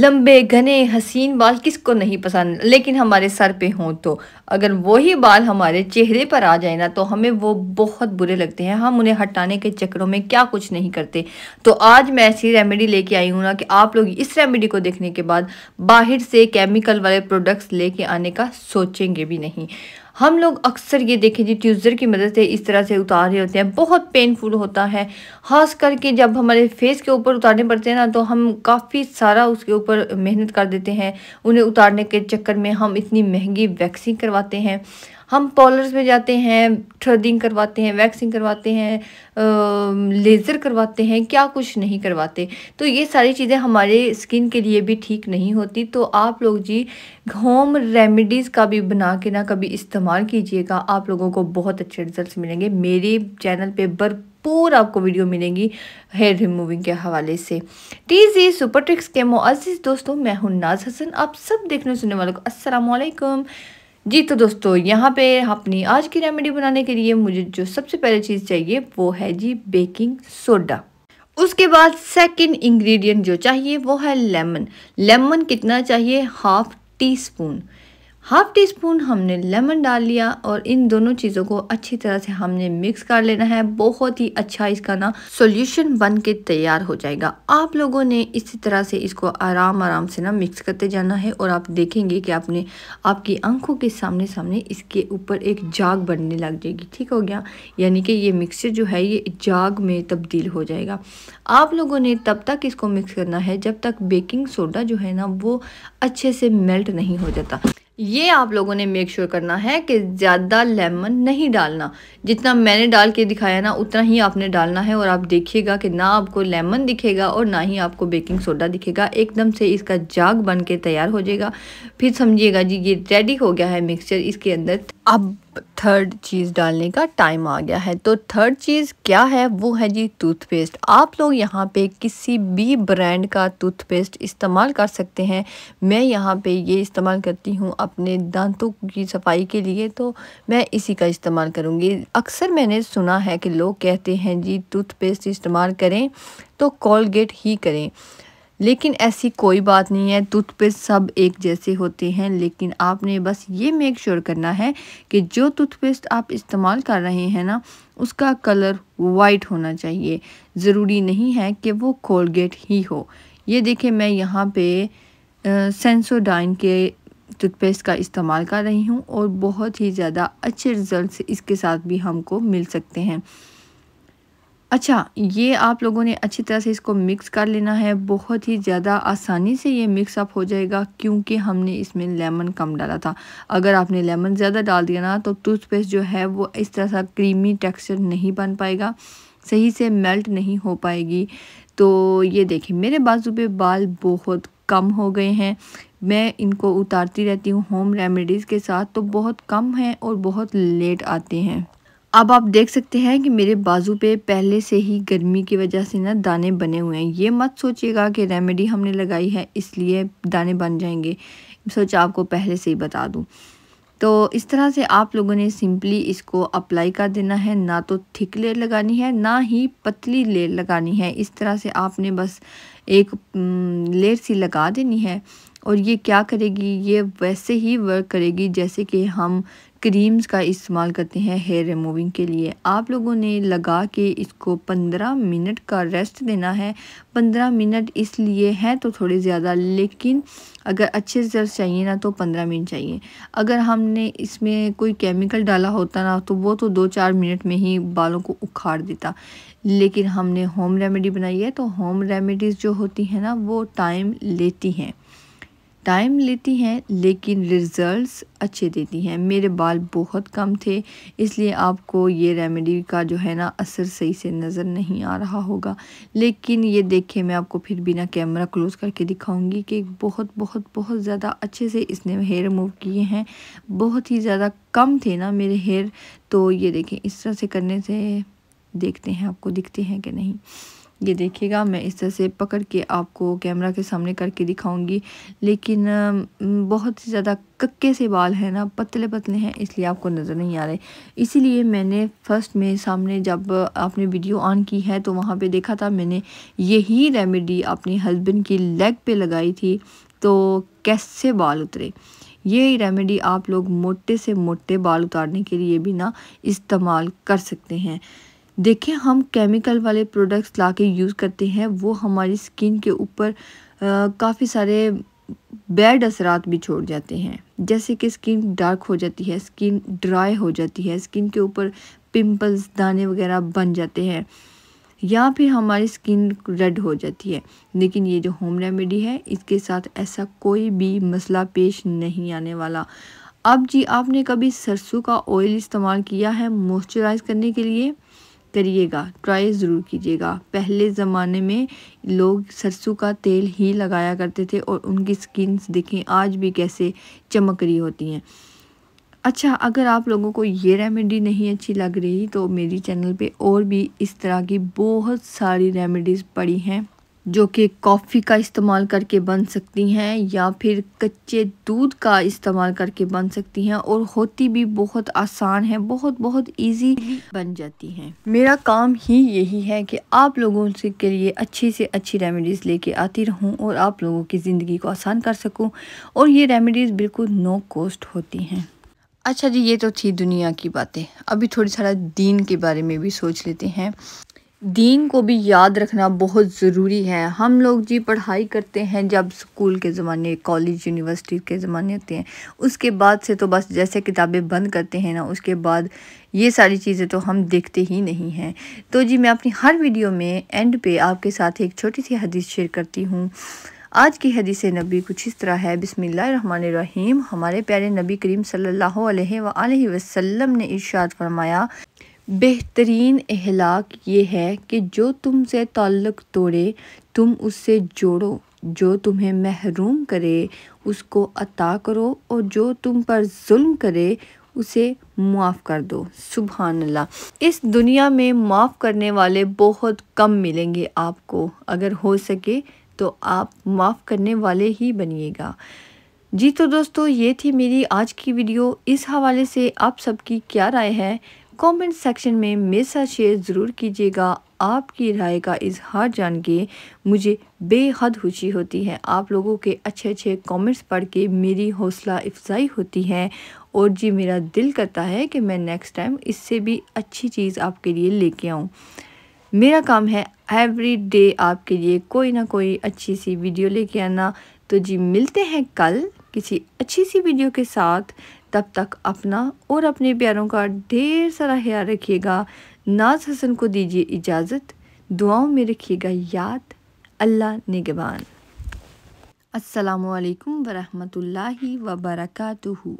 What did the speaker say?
लंबे घने हसीन बाल किसको नहीं पसंद लेकिन हमारे सर पे हों तो अगर वही बाल हमारे चेहरे पर आ जाए ना तो हमें वो बहुत बुरे लगते हैं हम उन्हें हटाने के चक्करों में क्या कुछ नहीं करते तो आज मैं ऐसी रेमेडी लेके आई हूँ ना कि आप लोग इस रेमेडी को देखने के बाद बाहर से केमिकल वाले प्रोडक्ट्स लेके आने का सोचेंगे भी नहीं हम लोग अक्सर ये देखें जी ट्यूज़र की मदद से इस तरह से उतार रहे होते हैं बहुत पेनफुल होता है ख़ास करके जब हमारे फेस के ऊपर उतारने पड़ते हैं ना तो हम काफ़ी सारा उसके ऊपर मेहनत कर देते हैं उन्हें उतारने के चक्कर में हम इतनी महंगी वैक्सिंग करवाते हैं हम पॉलर्स में जाते हैं थ्रेडिंग करवाते हैं वैक्सिंग करवाते हैं लेज़र करवाते हैं क्या कुछ नहीं करवाते तो ये सारी चीज़ें हमारे स्किन के लिए भी ठीक नहीं होती तो आप लोग जी होम रेमेडीज़ का भी बना के ना कभी इस्तेमाल कीजिएगा आप लोगों को बहुत अच्छे रिजल्ट मिलेंगे मेरे चैनल बर भरपूर आपको वीडियो मिलेंगी हेयर रिमूविंग के हवाले से टीजी सुपर ट्रिक्स के मुआज़ दोस्तों मैं हूं नाज हसन आप सब देखने सुनने वालों को असलकम जी तो दोस्तों यहाँ पे अपनी आज की रेमेडी बनाने के लिए मुझे जो सबसे पहले चीज़ चाहिए वो है जी बेकिंग सोडा उसके बाद सेकंड इंग्रेडिएंट जो चाहिए वो है लेमन लेमन कितना चाहिए half teaspoon half teaspoon हमने लेमन डाल लिया और इन दोनों चीज़ों को अच्छी तरह से हमने मिक्स कर लेना है बहुत ही अच्छा इसका ना सॉल्यूशन बन के तैयार हो जाएगा आप लोगों ने इसी तरह से इसको आराम आराम से ना मिक्स करते जाना है और आप देखेंगे कि आपने आपकी आंखों के सामने सामने इसके ऊपर एक जाग बनने लग जाएगी ठीक हो गया यानी कि ये मिक्सचर जो है ये जाग में तब्दील हो जाएगा आप लोगों ने तब तक इसको मिक्स करना है जब तक बेकिंग सोडा जो है ना वो अच्छे से मेल्ट नहीं हो जाता ये आप लोगों ने मेक श्योर sure करना है कि ज़्यादा लेमन नहीं डालना जितना मैंने डाल के दिखाया ना उतना ही आपने डालना है और आप देखिएगा कि ना आपको लेमन दिखेगा और ना ही आपको बेकिंग सोडा दिखेगा एकदम से इसका जाग बन के तैयार हो जाएगा फिर समझिएगा जी ये रेडी हो गया है मिक्सचर इसके अंदर अब थर्ड चीज़ डालने का टाइम आ गया है तो थर्ड चीज़ क्या है वो है जी टूथपेस्ट आप लोग यहाँ पे किसी भी ब्रांड का टूथपेस्ट इस्तेमाल कर सकते हैं मैं यहाँ पे ये इस्तेमाल करती हूँ अपने दांतों की सफाई के लिए तो मैं इसी का इस्तेमाल करूँगी अक्सर मैंने सुना है कि लोग कहते हैं जी टूथपेस्ट इस्तेमाल करें तो कोलगेट ही करें लेकिन ऐसी कोई बात नहीं है टूथपेस्ट सब एक जैसे होते हैं लेकिन आपने बस ये मेक श्योर करना है कि जो टूथपेस्ट आप इस्तेमाल कर रहे हैं ना उसका कलर वाइट होना चाहिए ज़रूरी नहीं है कि वो कोलगेट ही हो ये देखें मैं यहाँ पे सेंसोडाइन के टूथपेस्ट का इस्तेमाल कर रही हूँ और बहुत ही ज़्यादा अच्छे रिज़ल्ट इसके साथ भी हमको मिल सकते हैं अच्छा ये आप लोगों ने अच्छी तरह से इसको मिक्स कर लेना है बहुत ही ज़्यादा आसानी से ये मिक्स अप हो जाएगा क्योंकि हमने इसमें लेमन कम डाला था अगर आपने लेमन ज़्यादा डाल दिया ना तो टूथपेस्ट जो है वो इस तरह सा क्रीमी टेक्सचर नहीं बन पाएगा सही से मेल्ट नहीं हो पाएगी तो ये देखिए मेरे बाजू पे बाल बहुत कम हो गए हैं मैं इनको उतारती रहती हूँ होम रेमेडीज़ के साथ तो बहुत कम हैं और बहुत लेट आते हैं अब आप देख सकते हैं कि मेरे बाजू पे पहले से ही गर्मी की वजह से ना दाने बने हुए हैं ये मत सोचिएगा कि रेमेडी हमने लगाई है इसलिए दाने बन जाएंगे सोचा आपको पहले से ही बता दूँ तो इस तरह से आप लोगों ने सिंपली इसको अप्लाई कर देना है ना तो थिक लेयर लगानी है ना ही पतली लेयर लगानी है इस तरह से आपने बस एक लेयर सी लगा देनी है और ये क्या करेगी ये वैसे ही वर्क करेगी जैसे कि हम क्रीम्स का इस्तेमाल करते हैं हेयर रिमूविंग के लिए आप लोगों ने लगा के इसको पंद्रह मिनट का रेस्ट देना है पंद्रह मिनट इसलिए हैं तो थोड़े ज़्यादा लेकिन अगर अच्छे रिजल्ट चाहिए ना तो पंद्रह मिनट चाहिए अगर हमने इसमें कोई केमिकल डाला होता ना तो वो तो दो चार मिनट में ही बालों को उखाड़ देता लेकिन हमने होम रेमेडी बनाई है तो होम रेमेडीज़ जो होती हैं ना वो टाइम लेती हैं टाइम लेती हैं लेकिन रिज़ल्ट्स अच्छे देती हैं मेरे बाल बहुत कम थे इसलिए आपको ये रेमेडी का जो है ना असर सही से नज़र नहीं आ रहा होगा लेकिन ये देखें मैं आपको फिर बिना कैमरा क्लोज़ करके दिखाऊंगी कि बहुत बहुत बहुत ज़्यादा अच्छे से इसने हेयर रिमूव किए हैं बहुत ही ज़्यादा कम थे ना मेरे हेयर तो ये देखें इस तरह से करने से देखते हैं आपको दिखते हैं कि नहीं ये देखिएगा मैं इस तरह से पकड़ के आपको कैमरा के सामने करके दिखाऊंगी लेकिन बहुत ही ज़्यादा कक्के से बाल हैं ना पतले पतले हैं इसलिए आपको नज़र नहीं आ रहे इसीलिए मैंने फ़र्स्ट में सामने जब आपने वीडियो ऑन की है तो वहाँ पे देखा था मैंने यही रेमेडी अपने हस्बैंड की लेग पे लगाई थी तो कैसे बाल उतरे ये रेमेडी आप लोग मोटे से मोटे बाल उतारने के लिए भी ना इस्तेमाल कर सकते हैं देखें हम केमिकल वाले प्रोडक्ट्स ला के यूज़ करते हैं वो हमारी स्किन के ऊपर काफ़ी सारे बैड असरात भी छोड़ जाते हैं जैसे कि स्किन डार्क हो जाती है स्किन ड्राई हो जाती है स्किन के ऊपर पिंपल्स दाने वगैरह बन जाते हैं या फिर हमारी स्किन रेड हो जाती है लेकिन ये जो होम रेमेडी है इसके साथ ऐसा कोई भी मसला पेश नहीं आने वाला अब जी आपने कभी सरसों का ऑयल इस्तेमाल किया है मॉइस्चराइज करने के लिए करिएगा ट्राई ज़रूर कीजिएगा पहले ज़माने में लोग सरसों का तेल ही लगाया करते थे और उनकी स्किन देखें आज भी कैसे चमक रही होती हैं अच्छा अगर आप लोगों को ये रेमेडी नहीं अच्छी लग रही तो मेरी चैनल पे और भी इस तरह की बहुत सारी रेमेडीज़ पड़ी हैं जो कि कॉफ़ी का इस्तेमाल करके बन सकती हैं या फिर कच्चे दूध का इस्तेमाल करके बन सकती हैं और होती भी बहुत आसान है बहुत बहुत इजी बन जाती हैं मेरा काम ही यही है कि आप लोगों से के लिए अच्छी से अच्छी रेमेडीज़ लेके आती रहूं और आप लोगों की ज़िंदगी को आसान कर सकूं और ये रेमेडीज़ बिल्कुल नो कॉस्ट होती हैं अच्छा जी ये तो थी दुनिया की बातें अभी थोड़ी सारा दीन के बारे में भी सोच लेते हैं दीन को भी याद रखना बहुत ज़रूरी है हम लोग जी पढ़ाई करते हैं जब स्कूल के ज़माने कॉलेज यूनिवर्सिटी के ज़माने होते हैं उसके बाद से तो बस जैसे किताबें बंद करते हैं ना उसके बाद ये सारी चीज़ें तो हम देखते ही नहीं हैं तो जी मैं अपनी हर वीडियो में एंड पे आपके साथ एक छोटी सी हदीस शेयर करती हूँ आज की हदीस नबी कुछ इस तरह है बिसमीम हमारे प्यारे नबी करीम सल्लल्लाहु अलैहि वसल्लम ने इरशाद फरमाया बेहतरीन अहलाक ये है कि जो तुमसे ताल्लुक़ तोड़े तुम उससे जोड़ो जो तुम्हें महरूम करे उसको अता करो और जो तुम पर जुल्म करे उसे माफ़ कर दो सुबहान अल्लाह इस दुनिया में माफ़ करने वाले बहुत कम मिलेंगे आपको अगर हो सके तो आप माफ़ करने वाले ही बनिएगा जी तो दोस्तों ये थी मेरी आज की वीडियो इस हवाले से आप सबकी क्या राय है कमेंट सेक्शन में मेरे साथ शेयर ज़रूर कीजिएगा आपकी राय का इजहार जान के मुझे बेहद खुशी होती है आप लोगों के अच्छे अच्छे कमेंट्स पढ़ के मेरी हौसला अफजाई होती है और जी मेरा दिल करता है कि मैं नेक्स्ट टाइम इससे भी अच्छी चीज़ आपके लिए लेके आऊँ मेरा काम है एवरी डे आपके लिए कोई ना कोई अच्छी सी वीडियो लेके आना तो जी मिलते हैं कल किसी अच्छी सी वीडियो के साथ तब तक अपना और अपने प्यारों का ढेर सारा ख्याल रखिएगा नाज हसन को दीजिए इजाज़त दुआओं में रखिएगा याद अल्लाह निगबान असलकम वरहमल वबरकू